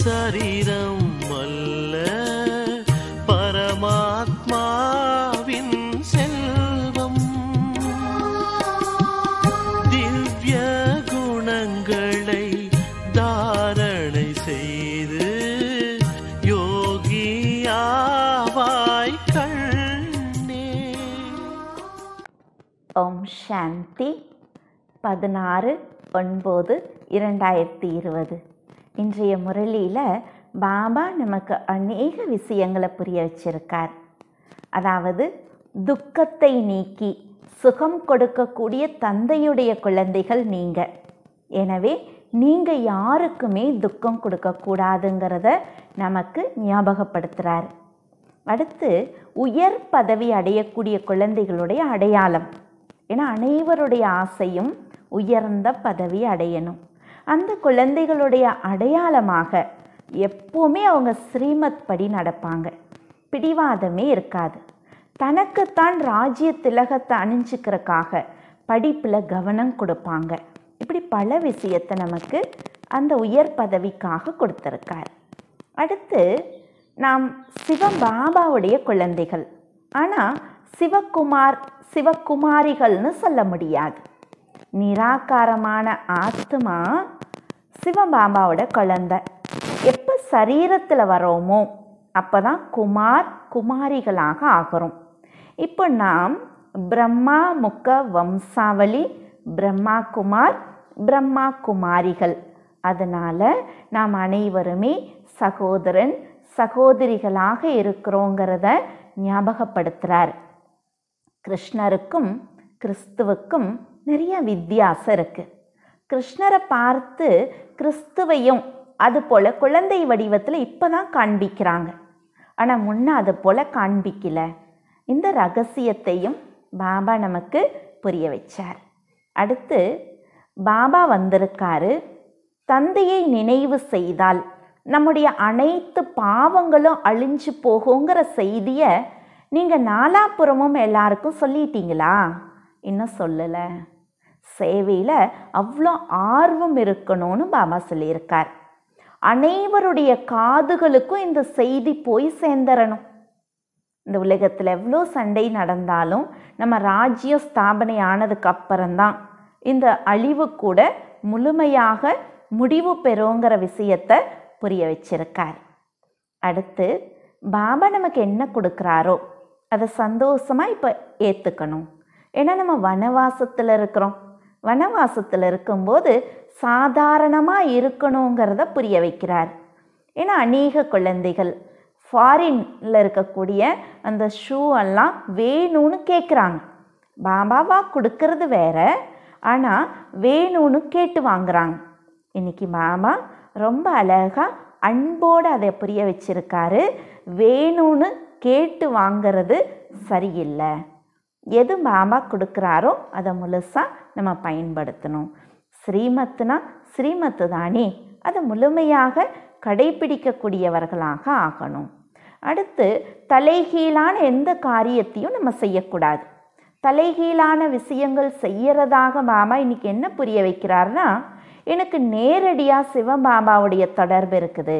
சரீரம் அல்ல பரமாத்மாவின் செல்வம் திவ்ய குணங்களை தாரணை செய்து யோகியாவாய் கண்ணே ஓம் சாந்தி பதினாறு ஒன்பது இரண்டாயிரத்தி இருபது இன்றைய முரளியில் பாபா நமக்கு அநேக விஷயங்களை புரிய வச்சிருக்கார் அதாவது துக்கத்தை நீக்கி சுகம் கொடுக்கக்கூடிய தந்தையுடைய குழந்தைகள் நீங்கள் எனவே நீங்கள் யாருக்குமே துக்கம் கொடுக்கக்கூடாதுங்கிறத நமக்கு ஞாபகப்படுத்துகிறார் அடுத்து உயர் பதவி அடையக்கூடிய குழந்தைகளுடைய அடையாளம் ஏன்னா அனைவருடைய ஆசையும் உயர்ந்த பதவி அடையணும் அந்த குழந்தைகளுடைய அடையாளமாக எப்போவுமே அவங்க ஸ்ரீமத் படி நடப்பாங்க பிடிவாதமே இருக்காது தனக்குத்தான் ராஜ்ய திலகத்தை அணிஞ்சிக்கிறக்காக படிப்பில் கவனம் கொடுப்பாங்க இப்படி பல விஷயத்தை நமக்கு அந்த உயர் பதவிக்காக கொடுத்துருக்கார் அடுத்து நாம் சிவபாபாவுடைய குழந்தைகள் ஆனால் சிவகுமார் சிவகுமாரிகள்னு சொல்ல முடியாது நிராகாரமான ஆத்மா சிவபாபாவோட குழந்தை எப்போ சரீரத்தில் வரோமோ அப்போ தான் குமார் குமாரிகளாக ஆகிறோம் இப்போ நாம் பிரம்மா முக்க வம்சாவளி பிரம்மா குமார் பிரம்மா குமாரிகள் அதனால் நாம் அனைவருமே சகோதரன் சகோதரிகளாக இருக்கிறோங்கிறத ஞாபகப்படுத்துகிறார் கிருஷ்ணருக்கும் கிறிஸ்துவுக்கும் நிறைய வித்தியாசம் இருக்குது கிருஷ்ணரை பார்த்து கிறிஸ்துவையும் அது போல் குழந்தை வடிவத்தில் இப்போ தான் காண்பிக்கிறாங்க ஆனால் முன்னே அது போல் காண்பிக்கல இந்த ரகசியத்தையும் பாபா நமக்கு புரிய வச்சார் அடுத்து பாபா வந்திருக்காரு தந்தையை நினைவு செய்தால் நம்முடைய அனைத்து பாவங்களும் அழிஞ்சு போகுங்கிற செய்தியை நீங்கள் நாலாப்புறமும் எல்லாருக்கும் சொல்லிட்டீங்களா இன்னும் சொல்லலை சேவையில் அவ்வளோ ஆர்வம் இருக்கணும்னு பாபா சொல்லியிருக்கார் அனைவருடைய காதுகளுக்கும் இந்த செய்தி போய் சேர்ந்துடணும் இந்த உலகத்தில் எவ்வளோ சண்டை நடந்தாலும் நம்ம ராஜ்யம் ஸ்தாபனை ஆனதுக்கு அப்புறம்தான் இந்த அழிவு கூட முழுமையாக முடிவு பெறோங்கிற விஷயத்தை புரிய வச்சிருக்கார் அடுத்து பாபா நமக்கு என்ன கொடுக்குறாரோ அதை சந்தோஷமாக இப்போ ஏற்றுக்கணும் ஏன்னா நம்ம வனவாசத்தில் இருக்கிறோம் வனவாசத்தில் இருக்கும்போது சாதாரணமாக இருக்கணுங்கிறத புரிய வைக்கிறார் ஏன்னா அநேக குழந்தைகள் ஃபாரின்ல இருக்கக்கூடிய அந்த ஷூ எல்லாம் வேணும்னு கேட்குறாங்க பாபாவா கொடுக்கறது வேற ஆனால் வேணும்னு கேட்டு வாங்குறாங்க இன்றைக்கி மாமா ரொம்ப அழகாக அன்போடு அதை புரிய வச்சிருக்காரு வேணும்னு கேட்டு வாங்கிறது சரியில்லை எது பாபா கொடுக்குறாரோ அதை முழுசாக நம்ம பயன்படுத்தணும் ஸ்ரீமத்துனா ஸ்ரீமத்து தானே அதை முழுமையாக கடைபிடிக்கக்கூடியவர்களாக ஆகணும் அடுத்து தலைகீழான எந்த காரியத்தையும் நம்ம செய்யக்கூடாது தலைகீழான விஷயங்கள் செய்யறதாக பாபா இன்னைக்கு என்ன புரிய வைக்கிறார்னா எனக்கு நேரடியாக சிவபாபாவுடைய தொடர்பு இருக்குது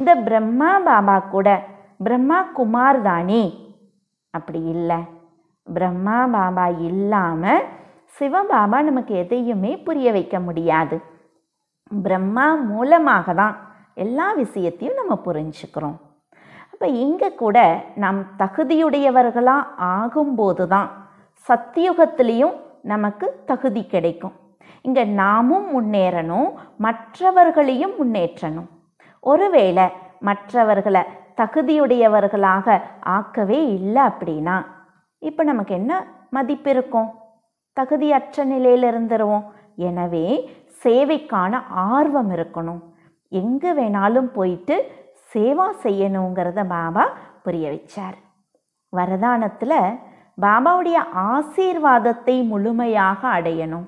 இந்த பிரம்மா பாபா கூட பிரம்மா குமார் தானே அப்படி இல்லை பிரம்மா பாபா இல்லாமல் சிவபாபா நமக்கு எதையுமே புரிய வைக்க முடியாது பிரம்மா மூலமாக தான் எல்லா விஷயத்தையும் நம்ம புரிஞ்சுக்கிறோம் அப்போ இங்கே கூட நம் தகுதியுடையவர்களாக ஆகும்போது தான் சத்தியுகத்திலையும் நமக்கு தகுதி கிடைக்கும் இங்கே நாமும் முன்னேறணும் மற்றவர்களையும் முன்னேற்றணும் ஒருவேளை மற்றவர்களை தகுதியுடையவர்களாக ஆக்கவே இல்லை அப்படின்னா இப்போ நமக்கு என்ன மதிப்பு இருக்கும் தகுதியற்ற நிலையில் இருந்துருவோம் எனவே சேவைக்கான ஆர்வம் இருக்கணும் எங்கே வேணாலும் போயிட்டு சேவா செய்யணுங்கிறத பாபா புரிய வச்சார் வரதானத்தில் பாபாவுடைய ஆசீர்வாதத்தை முழுமையாக அடையணும்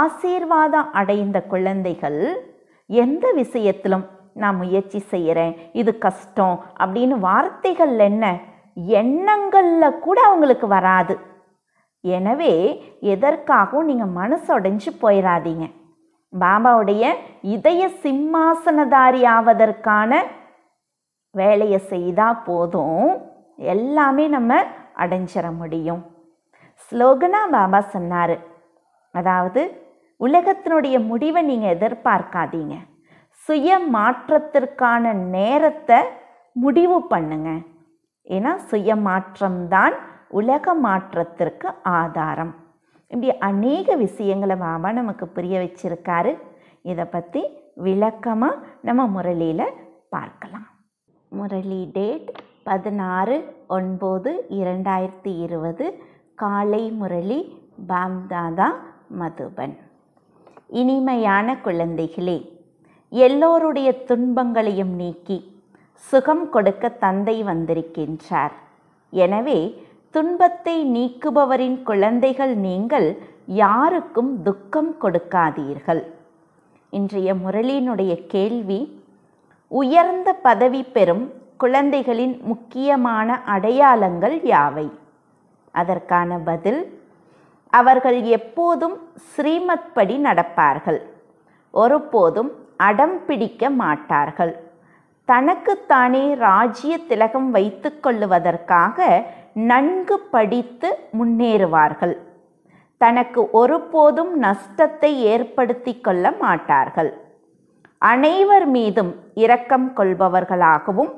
ஆசீர்வாதம் அடைந்த குழந்தைகள் எந்த விஷயத்திலும் நான் முயற்சி செய்கிறேன் இது கஷ்டம் அப்படின்னு வார்த்தைகள் என்ன எண்ணங்களில் கூட அவங்களுக்கு வராது எனவே எதற்காகவும் நீங்கள் மனசொடைஞ்சு போயிடாதீங்க பாபாவுடைய இதய சிம்மாசனதாரி ஆவதற்கான வேலையை செய்தால் போதும் எல்லாமே நம்ம அடைஞ்சிட முடியும் ஸ்லோகனா பாபா சொன்னார் அதாவது உலகத்தினுடைய முடிவை நீங்கள் எதிர்பார்க்காதீங்க சுய மாற்றத்திற்கான நேரத்தை முடிவு பண்ணுங்கள் ஏன்னா சுய மாற்றம்தான் உலக மாற்றத்திற்கு ஆதாரம் இப்படி அநேக விஷயங்களை மாமா நமக்கு புரிய வச்சிருக்காரு இதை பற்றி விளக்கமாக நம்ம முரளியில் பார்க்கலாம் முரளி டேட் பதினாறு ஒன்பது இரண்டாயிரத்தி இருபது காலை முரளி பாம்தாதா மதுபன் இனிமையான குழந்தைகளே எல்லோருடைய துன்பங்களையும் நீக்கி சுகம் கொடுக்க தந்தை வந்திருக்கின்றார் எனவே துன்பத்தை நீக்குபவரின் குழந்தைகள் நீங்கள் யாருக்கும் துக்கம் கொடுக்காதீர்கள் இன்றைய முரளியினுடைய கேள்வி உயர்ந்த பதவி பெறும் குழந்தைகளின் முக்கியமான அடையாளங்கள் யாவை அதற்கான பதில் அவர்கள் எப்போதும் ஸ்ரீமத் படி நடப்பார்கள் ஒருபோதும் அடம் பிடிக்க மாட்டார்கள் தனக்குத்தானே ராஜ்ய திலகம் வைத்து கொள்ளுவதற்காக நன்கு படித்து முன்னேறுவார்கள் தனக்கு ஒருபோதும் நஷ்டத்தை ஏற்படுத்தி கொள்ள மாட்டார்கள் அனைவர் மீதும் இரக்கம் கொள்பவர்களாகவும்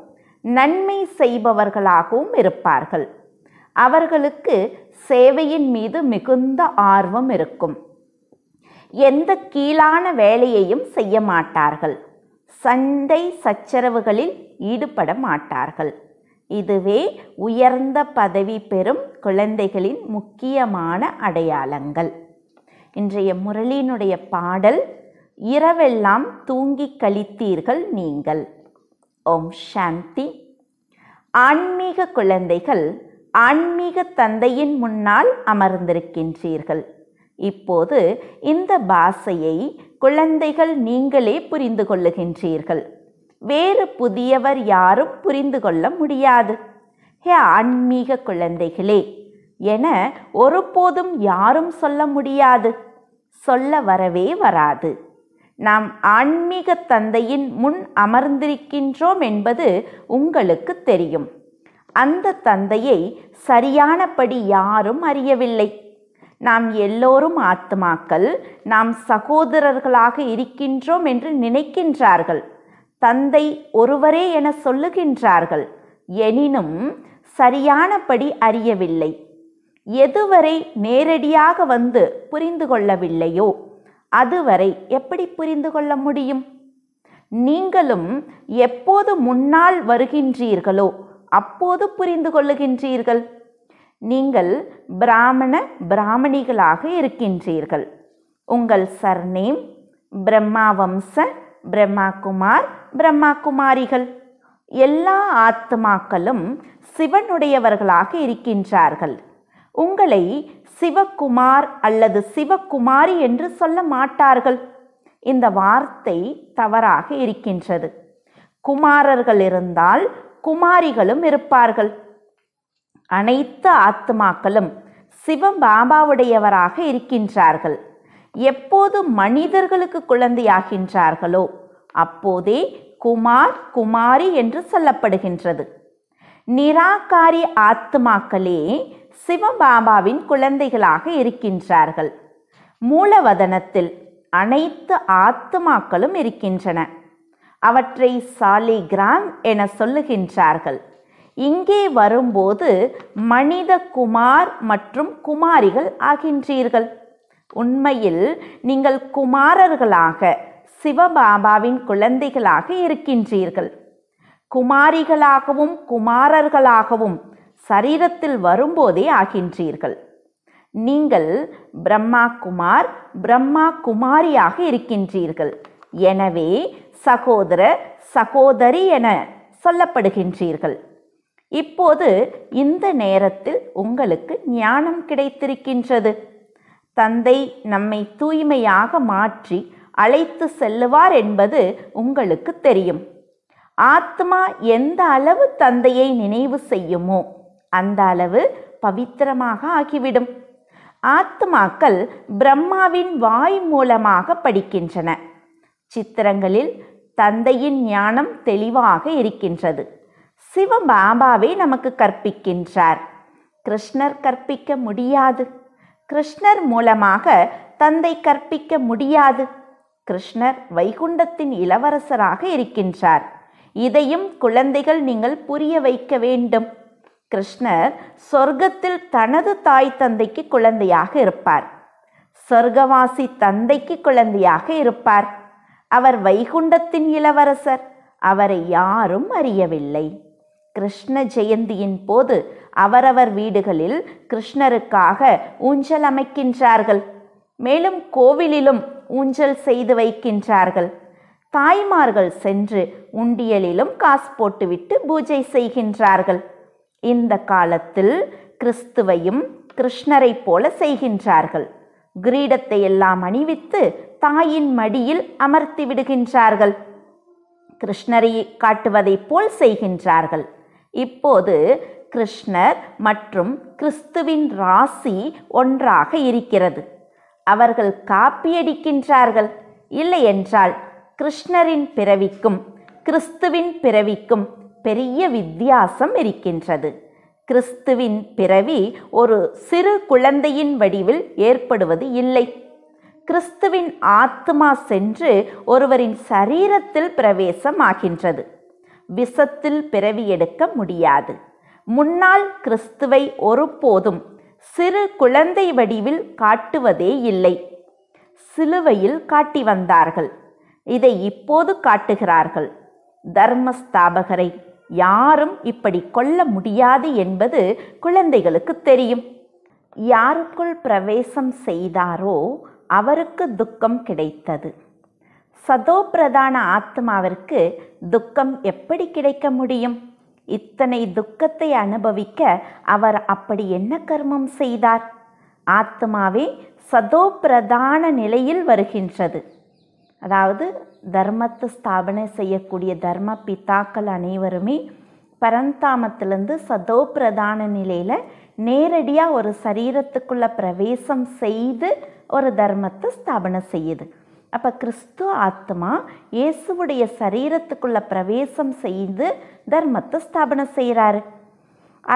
நன்மை செய்பவர்களாகவும் இருப்பார்கள் அவர்களுக்கு சேவையின் மீது மிகுந்த ஆர்வம் இருக்கும் எந்த கீழான வேலையையும் செய்ய மாட்டார்கள் சண்டை சச்சரவுகளில் ஈடுபட மாட்டார்கள் இதுவே உயர்ந்த பதவி பெறும் குழந்தைகளின் முக்கியமான அடையாளங்கள் இன்றைய முரளியினுடைய பாடல் இரவெல்லாம் தூங்கி கழித்தீர்கள் நீங்கள் ஓம் சாந்தி ஆன்மீக குழந்தைகள் ஆன்மீக தந்தையின் முன்னால் அமர்ந்திருக்கின்றீர்கள் இப்போது இந்த பாசையை குழந்தைகள் நீங்களே புரிந்து கொள்ளுகின்றீர்கள் வேறு புதியவர் யாரும் புரிந்து கொள்ள முடியாது ஹே ஆன்மீக குழந்தைகளே என ஒருபோதும் யாரும் சொல்ல முடியாது சொல்ல வரவே வராது நாம் ஆன்மீக தந்தையின் முன் அமர்ந்திருக்கின்றோம் என்பது உங்களுக்கு தெரியும் அந்த தந்தையை சரியானபடி யாரும் அறியவில்லை நாம் எல்லோரும் ஆத்மாக்கள் நாம் சகோதரர்களாக இருக்கின்றோம் என்று நினைக்கின்றார்கள் தந்தை ஒருவரே என சொல்லுகின்றார்கள் எனினும் சரியானபடி அறியவில்லை எதுவரை நேரடியாக வந்து புரிந்து கொள்ளவில்லையோ அதுவரை எப்படி புரிந்து கொள்ள முடியும் நீங்களும் எப்போது முன்னால் வருகின்றீர்களோ அப்போது புரிந்து கொள்ளுகின்றீர்கள் நீங்கள் பிராமண பிராமணிகளாக இருக்கின்றீர்கள் உங்கள் சர்நேம் பிரம்மா வம்ச பிரம்மா குமார் பிரம்மா குமாரிகள் எல்லா ஆத்மாக்களும் சிவனுடையவர்களாக இருக்கின்றார்கள் உங்களை சிவகுமார் அல்லது சிவகுமாரி என்று சொல்ல மாட்டார்கள் இந்த வார்த்தை தவறாக இருக்கின்றது குமாரர்கள் இருந்தால் குமாரிகளும் இருப்பார்கள் அனைத்து ஆத்மாக்களும் பாபாவுடையவராக இருக்கின்றார்கள் எப்போது மனிதர்களுக்கு குழந்தையாகின்றார்களோ அப்போதே குமார் குமாரி என்று சொல்லப்படுகின்றது நிராகாரி ஆத்மாக்களே சிவபாபாவின் குழந்தைகளாக இருக்கின்றார்கள் மூலவதனத்தில் அனைத்து ஆத்மாக்களும் இருக்கின்றன அவற்றை சாலிகிராம் என சொல்லுகின்றார்கள் இங்கே வரும்போது மனித குமார் மற்றும் குமாரிகள் ஆகின்றீர்கள் உண்மையில் நீங்கள் குமாரர்களாக சிவபாபாவின் குழந்தைகளாக இருக்கின்றீர்கள் குமாரிகளாகவும் குமாரர்களாகவும் சரீரத்தில் வரும்போதே ஆகின்றீர்கள் நீங்கள் பிரம்மா குமார் பிரம்மா குமாரியாக இருக்கின்றீர்கள் எனவே சகோதர சகோதரி என சொல்லப்படுகின்றீர்கள் இப்போது இந்த நேரத்தில் உங்களுக்கு ஞானம் கிடைத்திருக்கின்றது தந்தை நம்மை தூய்மையாக மாற்றி அழைத்து செல்லுவார் என்பது உங்களுக்கு தெரியும் ஆத்மா எந்த அளவு தந்தையை நினைவு செய்யுமோ அந்த அளவு பவித்திரமாக ஆகிவிடும் ஆத்மாக்கள் பிரம்மாவின் வாய் மூலமாக படிக்கின்றன சித்திரங்களில் தந்தையின் ஞானம் தெளிவாக இருக்கின்றது சிவபாபாவே நமக்கு கற்பிக்கின்றார் கிருஷ்ணர் கற்பிக்க முடியாது கிருஷ்ணர் மூலமாக தந்தை கற்பிக்க முடியாது கிருஷ்ணர் வைகுண்டத்தின் இளவரசராக இருக்கின்றார் இதையும் குழந்தைகள் நீங்கள் புரிய வைக்க வேண்டும் கிருஷ்ணர் சொர்க்கத்தில் தனது தாய் தந்தைக்கு குழந்தையாக இருப்பார் சொர்க்கவாசி தந்தைக்கு குழந்தையாக இருப்பார் அவர் வைகுண்டத்தின் இளவரசர் அவரை யாரும் அறியவில்லை கிருஷ்ண ஜெயந்தியின் போது அவரவர் வீடுகளில் கிருஷ்ணருக்காக ஊஞ்சல் அமைக்கின்றார்கள் மேலும் கோவிலிலும் ஊஞ்சல் செய்து வைக்கின்றார்கள் தாய்மார்கள் சென்று உண்டியலிலும் காசு போட்டுவிட்டு பூஜை செய்கின்றார்கள் இந்த காலத்தில் கிறிஸ்துவையும் கிருஷ்ணரைப் போல செய்கின்றார்கள் கிரீடத்தை எல்லாம் அணிவித்து தாயின் மடியில் அமர்த்தி விடுகின்றார்கள் கிருஷ்ணரை காட்டுவதைப் போல் செய்கின்றார்கள் இப்போது கிருஷ்ணர் மற்றும் கிறிஸ்துவின் ராசி ஒன்றாக இருக்கிறது அவர்கள் காப்பியடிக்கின்றார்கள் இல்லையென்றால் கிருஷ்ணரின் பிறவிக்கும் கிறிஸ்துவின் பிறவிக்கும் பெரிய வித்தியாசம் இருக்கின்றது கிறிஸ்துவின் பிறவி ஒரு சிறு குழந்தையின் வடிவில் ஏற்படுவது இல்லை கிறிஸ்துவின் ஆத்மா சென்று ஒருவரின் சரீரத்தில் பிரவேசமாகின்றது விசத்தில் பிறவி எடுக்க முடியாது முன்னால் கிறிஸ்துவை ஒருபோதும் சிறு குழந்தை வடிவில் காட்டுவதே இல்லை சிலுவையில் காட்டி வந்தார்கள் இதை இப்போது காட்டுகிறார்கள் தர்மஸ்தாபகரை யாரும் இப்படி கொல்ல முடியாது என்பது குழந்தைகளுக்கு தெரியும் யாருக்குள் பிரவேசம் செய்தாரோ அவருக்கு துக்கம் கிடைத்தது சதோபிரதான ஆத்மாவிற்கு துக்கம் எப்படி கிடைக்க முடியும் இத்தனை துக்கத்தை அனுபவிக்க அவர் அப்படி என்ன கர்மம் செய்தார் ஆத்மாவே சதோபிரதான நிலையில் வருகின்றது அதாவது தர்மத்தை ஸ்தாபனை செய்யக்கூடிய தர்ம பித்தாக்கள் அனைவருமே பரந்தாமத்திலிருந்து சதோ பிரதான நிலையில் நேரடியாக ஒரு சரீரத்துக்குள்ளே பிரவேசம் செய்து ஒரு தர்மத்தை ஸ்தாபனை செய்யுது அப்போ கிறிஸ்துவ ஆத்மா இயேசுவுடைய சரீரத்துக்குள்ளே பிரவேசம் செய்து தர்மத்தை ஸ்தாபனம் செய்கிறாரு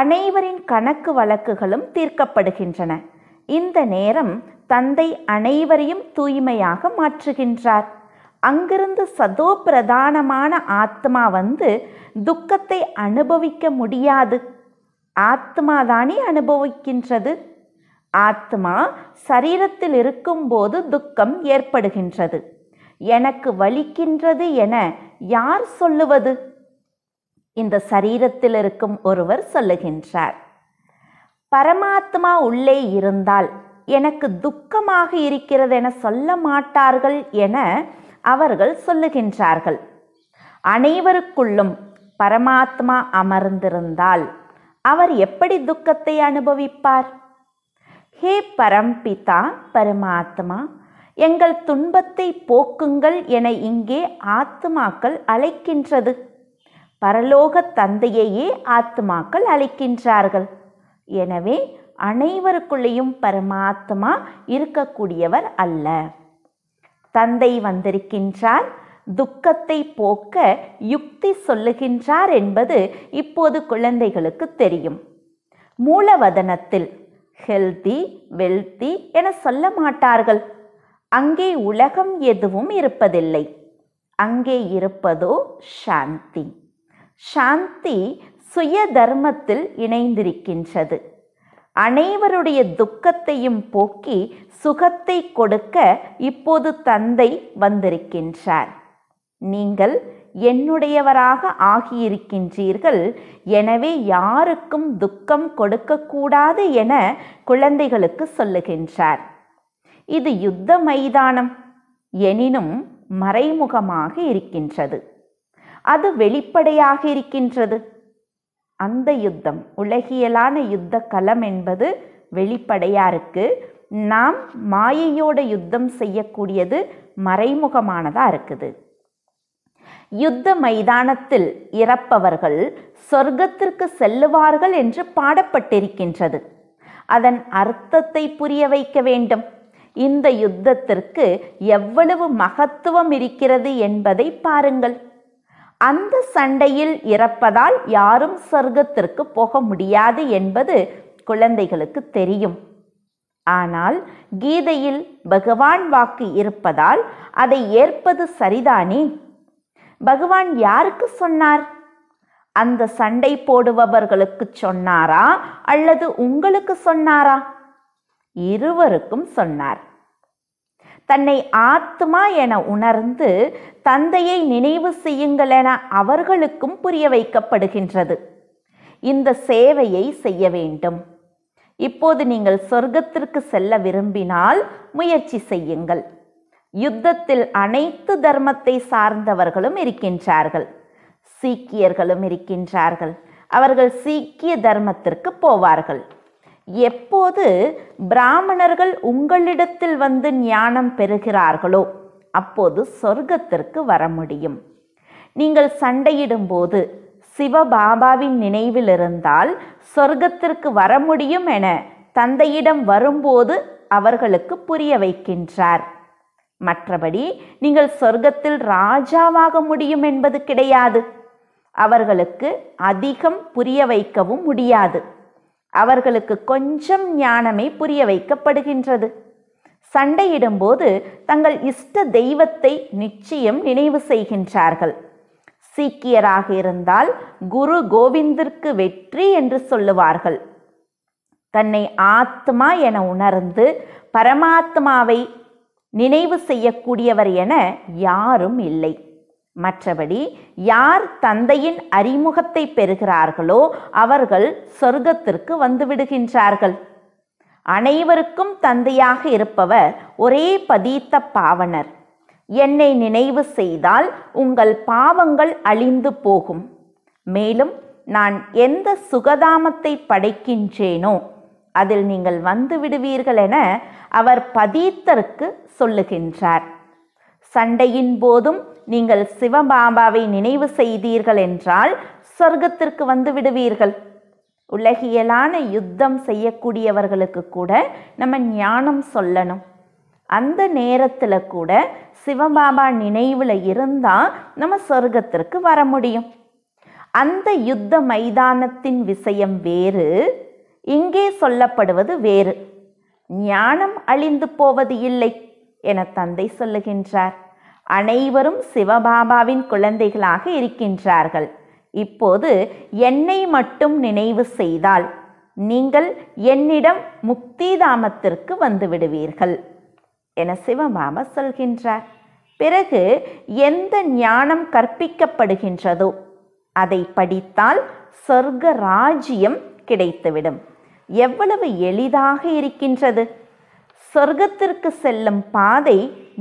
அனைவரின் கணக்கு வழக்குகளும் தீர்க்கப்படுகின்றன இந்த நேரம் தந்தை அனைவரையும் தூய்மையாக மாற்றுகின்றார் அங்கிருந்து சதோ பிரதானமான ஆத்மா வந்து துக்கத்தை அனுபவிக்க முடியாது ஆத்மாதானே அனுபவிக்கின்றது ஆத்மா சரீரத்தில் இருக்கும்போது துக்கம் ஏற்படுகின்றது எனக்கு வலிக்கின்றது என யார் சொல்லுவது இந்த சரீரத்தில் இருக்கும் ஒருவர் சொல்லுகின்றார் பரமாத்மா உள்ளே இருந்தால் எனக்கு துக்கமாக இருக்கிறது என சொல்ல மாட்டார்கள் என அவர்கள் சொல்லுகின்றார்கள் அனைவருக்குள்ளும் பரமாத்மா அமர்ந்திருந்தால் அவர் எப்படி துக்கத்தை அனுபவிப்பார் ஹே பரம்பிதா பரமாத்மா எங்கள் துன்பத்தை போக்குங்கள் என இங்கே ஆத்துமாக்கள் அழைக்கின்றது பரலோக தந்தையையே ஆத்துமாக்கள் அழைக்கின்றார்கள் எனவே அனைவருக்குள்ளேயும் பரமாத்மா இருக்கக்கூடியவர் அல்ல தந்தை வந்திருக்கின்றார் துக்கத்தை போக்க யுக்தி சொல்லுகின்றார் என்பது இப்போது குழந்தைகளுக்கு தெரியும் மூலவதனத்தில் ஹெல்தி வெல்தி என சொல்ல மாட்டார்கள் அங்கே உலகம் எதுவும் இருப்பதில்லை அங்கே இருப்பதோ சாந்தி சாந்தி சுய தர்மத்தில் இணைந்திருக்கின்றது அனைவருடைய துக்கத்தையும் போக்கி சுகத்தை கொடுக்க இப்போது தந்தை வந்திருக்கின்றார் நீங்கள் என்னுடையவராக ஆகியிருக்கின்றீர்கள் எனவே யாருக்கும் துக்கம் கொடுக்கக்கூடாது என குழந்தைகளுக்கு சொல்லுகின்றார் இது யுத்த மைதானம் எனினும் மறைமுகமாக இருக்கின்றது அது வெளிப்படையாக இருக்கின்றது அந்த யுத்தம் உலகியலான யுத்த களம் என்பது வெளிப்படையாக இருக்குது நாம் மாயையோட யுத்தம் செய்யக்கூடியது மறைமுகமானதாக இருக்குது யுத்த மைதானத்தில் இறப்பவர்கள் சொர்க்கத்திற்கு செல்லுவார்கள் என்று பாடப்பட்டிருக்கின்றது அதன் அர்த்தத்தை புரிய வைக்க வேண்டும் இந்த யுத்தத்திற்கு எவ்வளவு மகத்துவம் இருக்கிறது என்பதை பாருங்கள் அந்த சண்டையில் இறப்பதால் யாரும் சொர்க்கத்திற்கு போக முடியாது என்பது குழந்தைகளுக்கு தெரியும் ஆனால் கீதையில் பகவான் வாக்கு இருப்பதால் அதை ஏற்பது சரிதானே பகவான் யாருக்கு சொன்னார் அந்த சண்டை போடுபவர்களுக்கு சொன்னாரா அல்லது உங்களுக்கு சொன்னாரா இருவருக்கும் சொன்னார் தன்னை ஆத்மா என உணர்ந்து தந்தையை நினைவு செய்யுங்கள் என அவர்களுக்கும் புரிய வைக்கப்படுகின்றது இந்த சேவையை செய்ய வேண்டும் இப்போது நீங்கள் சொர்க்கத்திற்கு செல்ல விரும்பினால் முயற்சி செய்யுங்கள் யுத்தத்தில் அனைத்து தர்மத்தை சார்ந்தவர்களும் இருக்கின்றார்கள் சீக்கியர்களும் இருக்கின்றார்கள் அவர்கள் சீக்கிய தர்மத்திற்கு போவார்கள் எப்போது பிராமணர்கள் உங்களிடத்தில் வந்து ஞானம் பெறுகிறார்களோ அப்போது சொர்க்கத்திற்கு வர முடியும் நீங்கள் சண்டையிடும்போது சிவபாபாவின் நினைவில் இருந்தால் சொர்க்கத்திற்கு வர முடியும் என தந்தையிடம் வரும்போது அவர்களுக்கு புரிய வைக்கின்றார் மற்றபடி நீங்கள் சொர்க்கத்தில் ராஜாவாக முடியும் என்பது கிடையாது அவர்களுக்கு அதிகம் புரிய வைக்கவும் முடியாது அவர்களுக்கு கொஞ்சம் ஞானமே புரிய வைக்கப்படுகின்றது சண்டையிடும்போது தங்கள் இஷ்ட தெய்வத்தை நிச்சயம் நினைவு செய்கின்றார்கள் சீக்கியராக இருந்தால் குரு கோவிந்திற்கு வெற்றி என்று சொல்லுவார்கள் தன்னை ஆத்மா என உணர்ந்து பரமாத்மாவை நினைவு செய்யக்கூடியவர் என யாரும் இல்லை மற்றபடி யார் தந்தையின் அறிமுகத்தை பெறுகிறார்களோ அவர்கள் சொர்க்கத்திற்கு வந்துவிடுகின்றார்கள் அனைவருக்கும் தந்தையாக இருப்பவர் ஒரே பதீத்த பாவனர் என்னை நினைவு செய்தால் உங்கள் பாவங்கள் அழிந்து போகும் மேலும் நான் எந்த சுகதாமத்தை படைக்கின்றேனோ அதில் நீங்கள் வந்து விடுவீர்கள் என அவர் பதீத்தருக்கு சொல்லுகின்றார் சண்டையின் போதும் நீங்கள் சிவபாபாவை நினைவு செய்தீர்கள் என்றால் சொர்க்கத்திற்கு வந்து விடுவீர்கள் உலகியலான யுத்தம் செய்யக்கூடியவர்களுக்கு கூட நம்ம ஞானம் சொல்லணும் அந்த நேரத்தில் கூட சிவபாபா நினைவில் இருந்தால் நம்ம சொர்க்கத்திற்கு வர முடியும் அந்த யுத்த மைதானத்தின் விஷயம் வேறு இங்கே சொல்லப்படுவது வேறு ஞானம் அழிந்து போவது இல்லை என தந்தை சொல்லுகின்றார் அனைவரும் சிவபாபாவின் குழந்தைகளாக இருக்கின்றார்கள் இப்போது என்னை மட்டும் நினைவு செய்தால் நீங்கள் என்னிடம் முக்திதாமத்திற்கு வந்து விடுவீர்கள் என சிவபாபா சொல்கின்றார் பிறகு எந்த ஞானம் கற்பிக்கப்படுகின்றதோ அதை படித்தால் சொர்க்க ராஜ்யம் கிடைத்துவிடும் எவ்வளவு எளிதாக இருக்கின்றது சொர்க்கத்திற்கு செல்லும் பாதை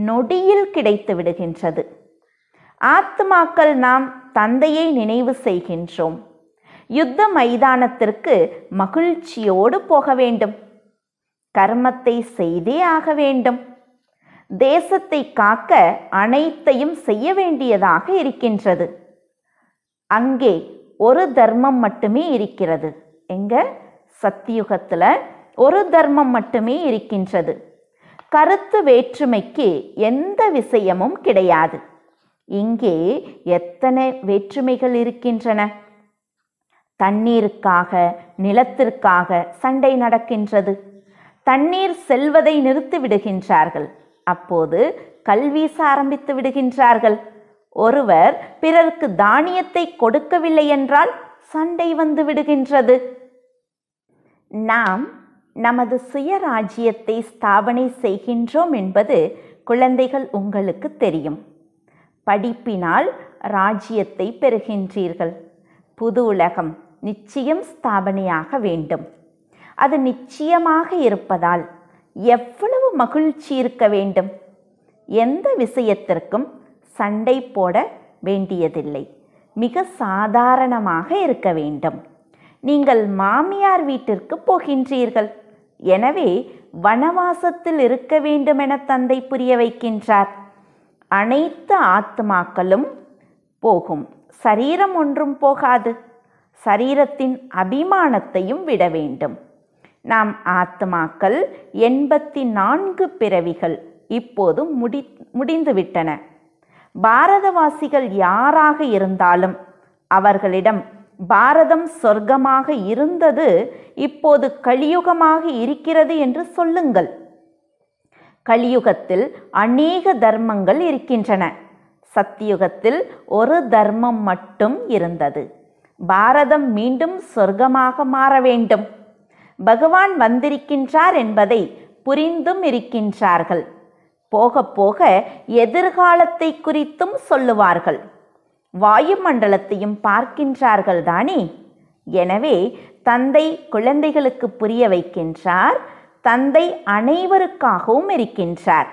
நொடியில் கிடைத்து விடுகின்றது ஆத்மாக்கள் நாம் தந்தையை நினைவு செய்கின்றோம் யுத்த மைதானத்திற்கு மகிழ்ச்சியோடு போக வேண்டும் கர்மத்தை செய்தே ஆக வேண்டும் தேசத்தை காக்க அனைத்தையும் செய்ய வேண்டியதாக இருக்கின்றது அங்கே ஒரு தர்மம் மட்டுமே இருக்கிறது எங்க சத்தியுகத்தில் ஒரு தர்மம் மட்டுமே இருக்கின்றது கருத்து வேற்றுமைக்கு எந்த விஷயமும் கிடையாது இங்கே எத்தனை வேற்றுமைகள் இருக்கின்றன தண்ணீருக்காக நிலத்திற்காக சண்டை நடக்கின்றது தண்ணீர் செல்வதை நிறுத்தி விடுகின்றார்கள் அப்போது கல் வீச ஆரம்பித்து விடுகின்றார்கள் ஒருவர் பிறருக்கு தானியத்தை கொடுக்கவில்லை என்றால் சண்டை வந்து விடுகின்றது நாம் நமது சுயராஜ்யத்தை ஸ்தாபனை செய்கின்றோம் என்பது குழந்தைகள் உங்களுக்கு தெரியும் படிப்பினால் ராஜ்யத்தை பெறுகின்றீர்கள் புது உலகம் நிச்சயம் ஸ்தாபனையாக வேண்டும் அது நிச்சயமாக இருப்பதால் எவ்வளவு மகிழ்ச்சி இருக்க வேண்டும் எந்த விஷயத்திற்கும் சண்டை போட வேண்டியதில்லை மிக சாதாரணமாக இருக்க வேண்டும் நீங்கள் மாமியார் வீட்டிற்கு போகின்றீர்கள் எனவே வனவாசத்தில் இருக்க வேண்டுமென தந்தை புரிய வைக்கின்றார் அனைத்து ஆத்மாக்களும் போகும் சரீரம் ஒன்றும் போகாது சரீரத்தின் அபிமானத்தையும் விட வேண்டும் நாம் ஆத்மாக்கள் எண்பத்தி நான்கு பிறவிகள் இப்போது முடி முடிந்துவிட்டன பாரதவாசிகள் யாராக இருந்தாலும் அவர்களிடம் பாரதம் சொர்க்கமாக இருந்தது இப்போது கலியுகமாக இருக்கிறது என்று சொல்லுங்கள் கலியுகத்தில் அநேக தர்மங்கள் இருக்கின்றன சத்தியுகத்தில் ஒரு தர்மம் மட்டும் இருந்தது பாரதம் மீண்டும் சொர்க்கமாக மாற வேண்டும் பகவான் வந்திருக்கின்றார் என்பதை புரிந்தும் இருக்கின்றார்கள் போக போக எதிர்காலத்தை குறித்தும் சொல்லுவார்கள் வாயு மண்டலத்தையும் பார்க்கின்றார்கள் தானே எனவே தந்தை குழந்தைகளுக்கு புரிய வைக்கின்றார் தந்தை அனைவருக்காகவும் இருக்கின்றார்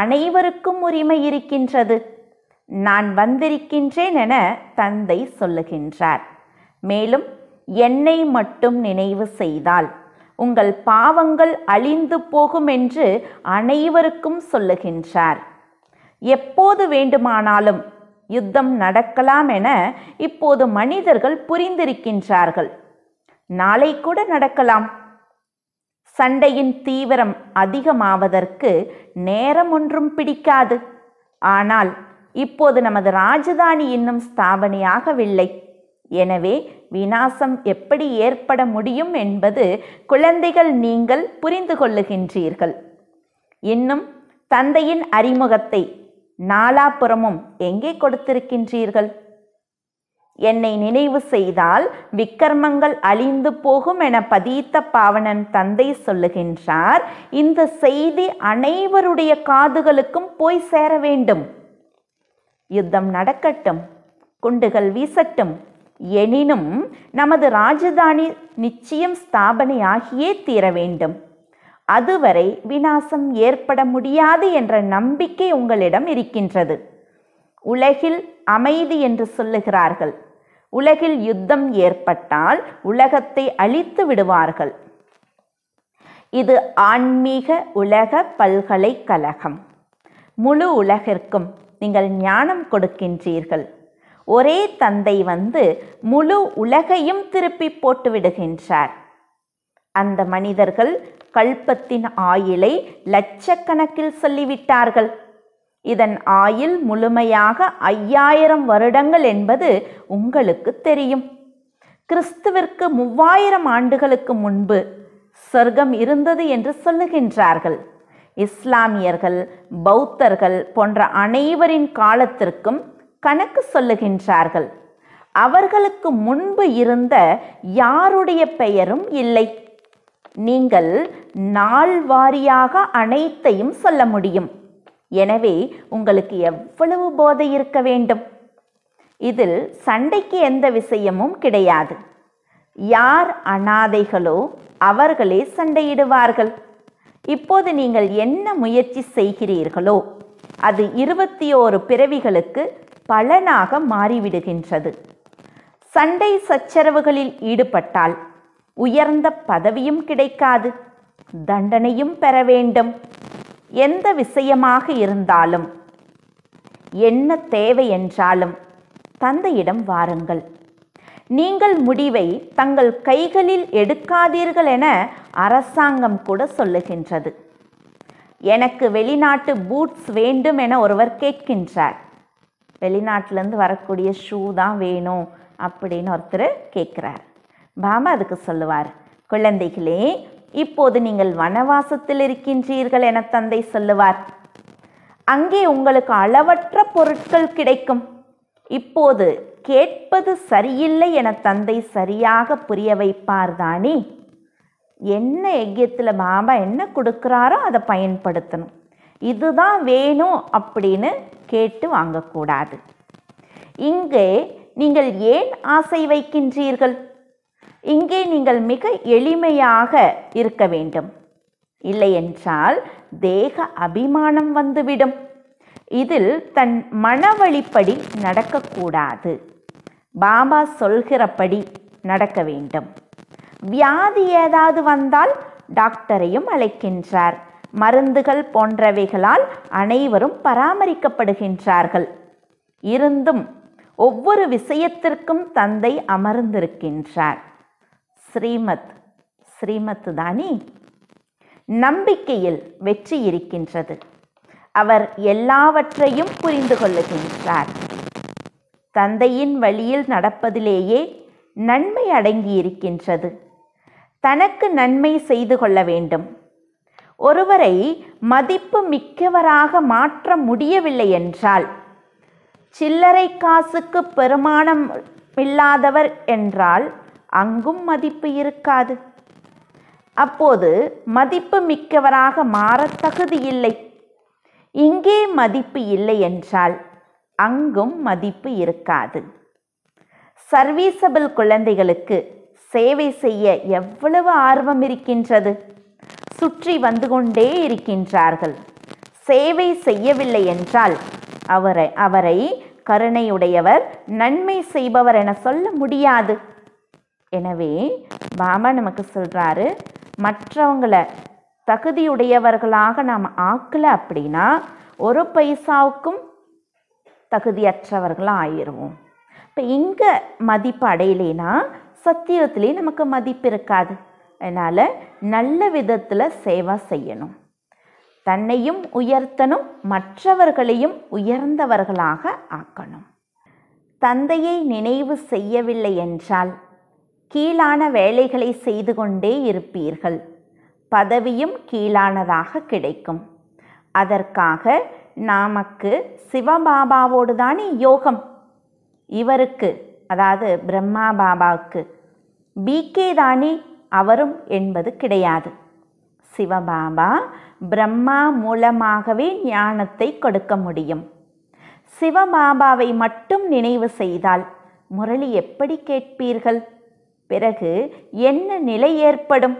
அனைவருக்கும் உரிமை இருக்கின்றது நான் வந்திருக்கின்றேன் என தந்தை சொல்லுகின்றார் மேலும் என்னை மட்டும் நினைவு செய்தால் உங்கள் பாவங்கள் அழிந்து போகும் என்று அனைவருக்கும் சொல்லுகின்றார் எப்போது வேண்டுமானாலும் யுத்தம் நடக்கலாம் என இப்போது மனிதர்கள் புரிந்திருக்கின்றார்கள் நாளை கூட நடக்கலாம் சண்டையின் தீவிரம் அதிகமாவதற்கு நேரம் ஒன்றும் பிடிக்காது ஆனால் இப்போது நமது ராஜதானி இன்னும் ஸ்தாபனையாகவில்லை எனவே வினாசம் எப்படி ஏற்பட முடியும் என்பது குழந்தைகள் நீங்கள் புரிந்து கொள்ளுகின்றீர்கள் இன்னும் தந்தையின் அறிமுகத்தை நாலாபுறமும் எங்கே கொடுத்திருக்கின்றீர்கள் என்னை நினைவு செய்தால் விக்கர்மங்கள் அழிந்து போகும் என பதீத்த பாவனன் தந்தை சொல்லுகின்றார் இந்த செய்தி அனைவருடைய காதுகளுக்கும் போய் சேர வேண்டும் யுத்தம் நடக்கட்டும் குண்டுகள் வீசட்டும் எனினும் நமது ராஜதானி நிச்சயம் ஸ்தாபனையாகியே தீர வேண்டும் அதுவரை விநாசம் ஏற்பட முடியாது என்ற நம்பிக்கை உங்களிடம் இருக்கின்றது உலகில் அமைதி என்று சொல்லுகிறார்கள் உலகில் யுத்தம் ஏற்பட்டால் உலகத்தை அழித்து விடுவார்கள் இது ஆன்மீக உலக பல்கலைக்கழகம் முழு உலகிற்கும் நீங்கள் ஞானம் கொடுக்கின்றீர்கள் ஒரே தந்தை வந்து முழு உலகையும் திருப்பி போட்டு விடுகின்றார் அந்த மனிதர்கள் கல்பத்தின் ஆயிலை லட்சக்கணக்கில் சொல்லிவிட்டார்கள் இதன் ஆயில் முழுமையாக ஐயாயிரம் வருடங்கள் என்பது உங்களுக்கு தெரியும் கிறிஸ்துவிற்கு மூவாயிரம் ஆண்டுகளுக்கு முன்பு சொர்க்கம் இருந்தது என்று சொல்லுகின்றார்கள் இஸ்லாமியர்கள் பௌத்தர்கள் போன்ற அனைவரின் காலத்திற்கும் கணக்கு சொல்லுகின்றார்கள் அவர்களுக்கு முன்பு இருந்த யாருடைய பெயரும் இல்லை நீங்கள் நாள் வாரியாக அனைத்தையும் சொல்ல முடியும் எனவே உங்களுக்கு எவ்வளவு போதை இருக்க வேண்டும் இதில் சண்டைக்கு எந்த விஷயமும் கிடையாது யார் அனாதைகளோ அவர்களே சண்டையிடுவார்கள் இப்போது நீங்கள் என்ன முயற்சி செய்கிறீர்களோ அது இருபத்தி ஓரு பிறவிகளுக்கு பலனாக மாறிவிடுகின்றது சண்டை சச்சரவுகளில் ஈடுபட்டால் உயர்ந்த பதவியும் கிடைக்காது தண்டனையும் பெற வேண்டும் எந்த விஷயமாக இருந்தாலும் என்ன தேவை என்றாலும் தந்தையிடம் வாருங்கள் நீங்கள் முடிவை தங்கள் கைகளில் எடுக்காதீர்கள் என அரசாங்கம் கூட சொல்லுகின்றது எனக்கு வெளிநாட்டு பூட்ஸ் வேண்டும் என ஒருவர் கேட்கின்றார் வெளிநாட்டிலேருந்து வரக்கூடிய ஷூ தான் வேணும் அப்படின்னு ஒருத்தர் கேட்குறார் பாபா அதுக்கு சொல்லுவார் குழந்தைகளே இப்போது நீங்கள் வனவாசத்தில் இருக்கின்றீர்கள் என தந்தை சொல்லுவார் அங்கே உங்களுக்கு அளவற்ற பொருட்கள் கிடைக்கும் இப்போது கேட்பது சரியில்லை என தந்தை சரியாக புரிய வைப்பார் தானே என்ன எக்யத்தில் பாபா என்ன கொடுக்குறாரோ அதை பயன்படுத்தணும் இதுதான் வேணும் அப்படின்னு கேட்டு வாங்கக்கூடாது இங்கே நீங்கள் ஏன் ஆசை வைக்கின்றீர்கள் இங்கே நீங்கள் மிக எளிமையாக இருக்க வேண்டும் இல்லையென்றால் தேக அபிமானம் வந்துவிடும் இதில் தன் மனவழிப்படி நடக்கக்கூடாது பாபா சொல்கிறபடி நடக்க வேண்டும் வியாதி ஏதாவது வந்தால் டாக்டரையும் அழைக்கின்றார் மருந்துகள் போன்றவைகளால் அனைவரும் பராமரிக்கப்படுகின்றார்கள் இருந்தும் ஒவ்வொரு விஷயத்திற்கும் தந்தை அமர்ந்திருக்கின்றார் ஸ்ரீமத் ஸ்ரீமத் தானே நம்பிக்கையில் வெற்றி இருக்கின்றது அவர் எல்லாவற்றையும் புரிந்து கொள்ளுகின்றார் தந்தையின் வழியில் நடப்பதிலேயே நன்மை அடங்கியிருக்கின்றது தனக்கு நன்மை செய்து கொள்ள வேண்டும் ஒருவரை மதிப்பு மிக்கவராக மாற்ற முடியவில்லை என்றால் சில்லறை காசுக்கு பெருமானம் இல்லாதவர் என்றால் அங்கும் மதிப்பு இருக்காது அப்போது மதிப்பு மிக்கவராக மாற தகுதி இல்லை இங்கே மதிப்பு இல்லை என்றால் அங்கும் மதிப்பு இருக்காது சர்வீசபிள் குழந்தைகளுக்கு சேவை செய்ய எவ்வளவு ஆர்வம் இருக்கின்றது சுற்றி வந்து கொண்டே இருக்கின்றார்கள் சேவை செய்யவில்லை என்றால் அவரை அவரை கருணையுடையவர் நன்மை செய்பவர் என சொல்ல முடியாது எனவே பாபா நமக்கு சொல்கிறாரு மற்றவங்களை தகுதியுடையவர்களாக நாம் ஆக்கலை அப்படின்னா ஒரு பைசாவுக்கும் தகுதியற்றவர்களாக ஆயிடுவோம் இப்போ இங்கே மதிப்பு அடையலைன்னா சத்தியத்துலேயே நமக்கு மதிப்பு இருக்காது அதனால் நல்ல விதத்தில் சேவை செய்யணும் தன்னையும் உயர்த்தணும் மற்றவர்களையும் உயர்ந்தவர்களாக ஆக்கணும் தந்தையை நினைவு செய்யவில்லை என்றால் கீழான வேலைகளை செய்து கொண்டே இருப்பீர்கள் பதவியும் கீழானதாக கிடைக்கும் அதற்காக நமக்கு சிவபாபாவோடு தானே யோகம் இவருக்கு அதாவது பிரம்மா பாபாவுக்கு பிகே தானே அவரும் என்பது கிடையாது சிவபாபா பிரம்மா மூலமாகவே ஞானத்தை கொடுக்க முடியும் சிவபாபாவை மட்டும் நினைவு செய்தால் முரளி எப்படி கேட்பீர்கள் பிறகு என்ன நிலை ஏற்படும்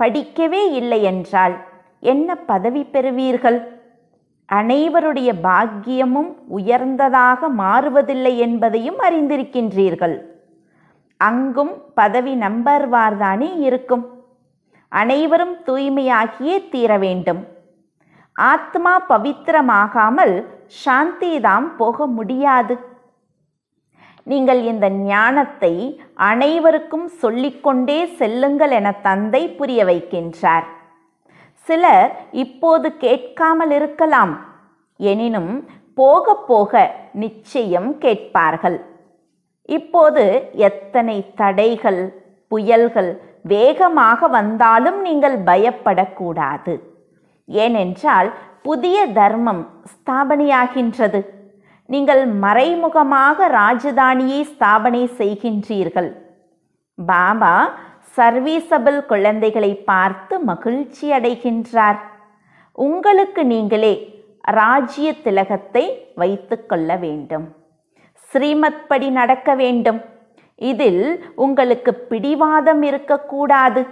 படிக்கவே இல்லை என்றால் என்ன பதவி பெறுவீர்கள் அனைவருடைய பாக்கியமும் உயர்ந்ததாக மாறுவதில்லை என்பதையும் அறிந்திருக்கின்றீர்கள் அங்கும் பதவி நம்பர்வார்தானே இருக்கும் அனைவரும் தூய்மையாகியே தீர வேண்டும் ஆத்மா பவித்திரமாகாமல் சாந்தி போக முடியாது நீங்கள் இந்த ஞானத்தை அனைவருக்கும் சொல்லிக்கொண்டே செல்லுங்கள் என தந்தை புரிய வைக்கின்றார் சிலர் இப்போது கேட்காமல் இருக்கலாம் எனினும் போக போக நிச்சயம் கேட்பார்கள் இப்போது எத்தனை தடைகள் புயல்கள் வேகமாக வந்தாலும் நீங்கள் பயப்படக்கூடாது ஏனென்றால் புதிய தர்மம் ஸ்தாபனையாகின்றது நீங்கள் மறைமுகமாக ராஜதானியை ஸ்தாபனை செய்கின்றீர்கள் பாபா சர்வீசபிள் குழந்தைகளை பார்த்து மகிழ்ச்சி அடைகின்றார் உங்களுக்கு நீங்களே ராஜ்ய திலகத்தை வைத்து கொள்ள வேண்டும் ஸ்ரீமத் படி நடக்க வேண்டும் இதில் உங்களுக்கு பிடிவாதம் இருக்கக்கூடாது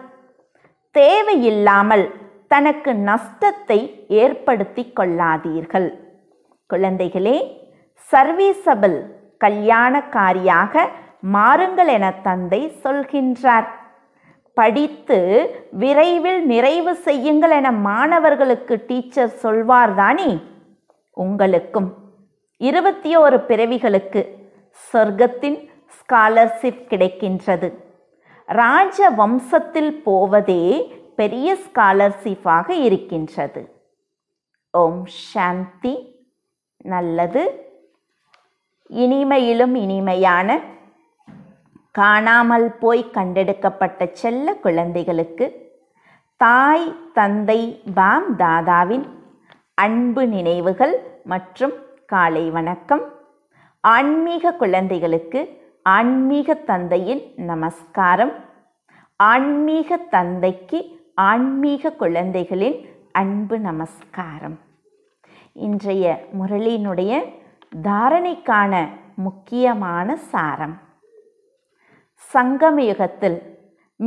தேவையில்லாமல் தனக்கு நஷ்டத்தை ஏற்படுத்தி கொள்ளாதீர்கள் குழந்தைகளே சர்வீசபிள் கல்யாணக்காரியாக மாறுங்கள் என தந்தை சொல்கின்றார் படித்து விரைவில் நிறைவு செய்யுங்கள் என மாணவர்களுக்கு டீச்சர் சொல்வார்தானே உங்களுக்கும் இருபத்தி ஓரு பிறவிகளுக்கு சொர்க்கத்தின் ஸ்காலர்ஷிப் கிடைக்கின்றது ராஜ வம்சத்தில் போவதே பெரிய ஸ்காலர்ஷிப்பாக இருக்கின்றது ஓம் சாந்தி நல்லது இனிமையிலும் இனிமையான காணாமல் போய் கண்டெடுக்கப்பட்ட செல்ல குழந்தைகளுக்கு தாய் தந்தை பாம் தாதாவின் அன்பு நினைவுகள் மற்றும் காலை வணக்கம் ஆன்மீக குழந்தைகளுக்கு ஆன்மீக தந்தையின் நமஸ்காரம் ஆன்மீக தந்தைக்கு ஆன்மீக குழந்தைகளின் அன்பு நமஸ்காரம் இன்றைய முரளியினுடைய தாரணைக்கான முக்கியமான சாரம் சங்கமயுகத்தில்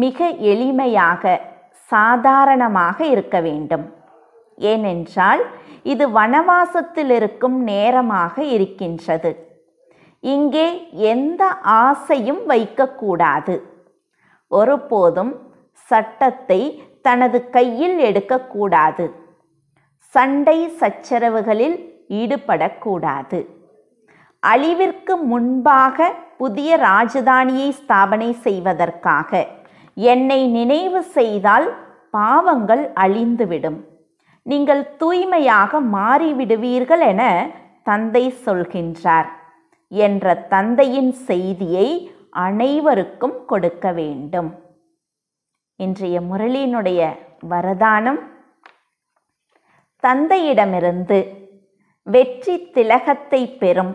மிக எளிமையாக சாதாரணமாக இருக்க வேண்டும் ஏனென்றால் இது வனவாசத்தில் இருக்கும் நேரமாக இருக்கின்றது இங்கே எந்த ஆசையும் வைக்கக்கூடாது ஒருபோதும் சட்டத்தை தனது கையில் எடுக்கக்கூடாது சண்டை சச்சரவுகளில் ஈடுபடக்கூடாது அழிவிற்கு முன்பாக புதிய ராஜதானியை ஸ்தாபனை செய்வதற்காக என்னை நினைவு செய்தால் பாவங்கள் அழிந்துவிடும் நீங்கள் தூய்மையாக மாறிவிடுவீர்கள் என தந்தை சொல்கின்றார் என்ற தந்தையின் செய்தியை அனைவருக்கும் கொடுக்க வேண்டும் இன்றைய முரளியினுடைய வரதானம் தந்தையிடமிருந்து வெற்றி திலகத்தை பெறும்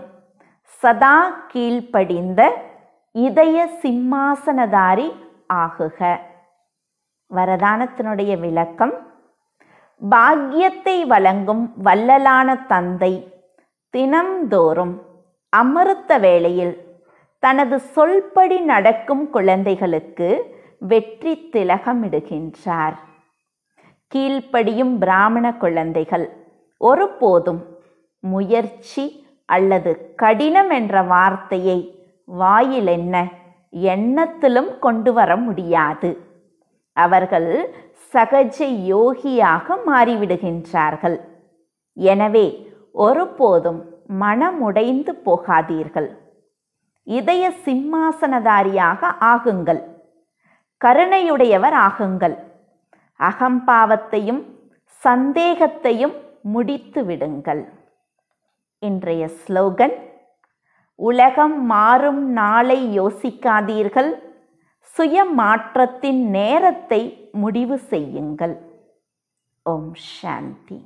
சதா கீழ்ப்படிந்த இதய சிம்மாசனதாரி ஆகுக வரதானத்தினுடைய விளக்கம் பாக்கியத்தை வழங்கும் வல்லலான தந்தை தினம்தோறும் அமர்த்த வேளையில் தனது சொல்படி நடக்கும் குழந்தைகளுக்கு வெற்றி திலகமிடுகின்றார் கீழ்ப்படியும் பிராமண குழந்தைகள் ஒருபோதும் முயற்சி அல்லது கடினம் என்ற வார்த்தையை வாயில் என்ன எண்ணத்திலும் கொண்டு வர முடியாது அவர்கள் சகஜ யோகியாக மாறிவிடுகின்றார்கள் எனவே ஒருபோதும் மனமுடைந்து போகாதீர்கள் இதய சிம்மாசனதாரியாக ஆகுங்கள் கருணையுடையவர் ஆகுங்கள் அகம்பாவத்தையும் சந்தேகத்தையும் முடித்து விடுங்கள் இன்றைய ஸ்லோகன் உலகம் மாறும் நாளை யோசிக்காதீர்கள் சுய மாற்றத்தின் நேரத்தை முடிவு செய்யுங்கள் ஓம் சாந்தி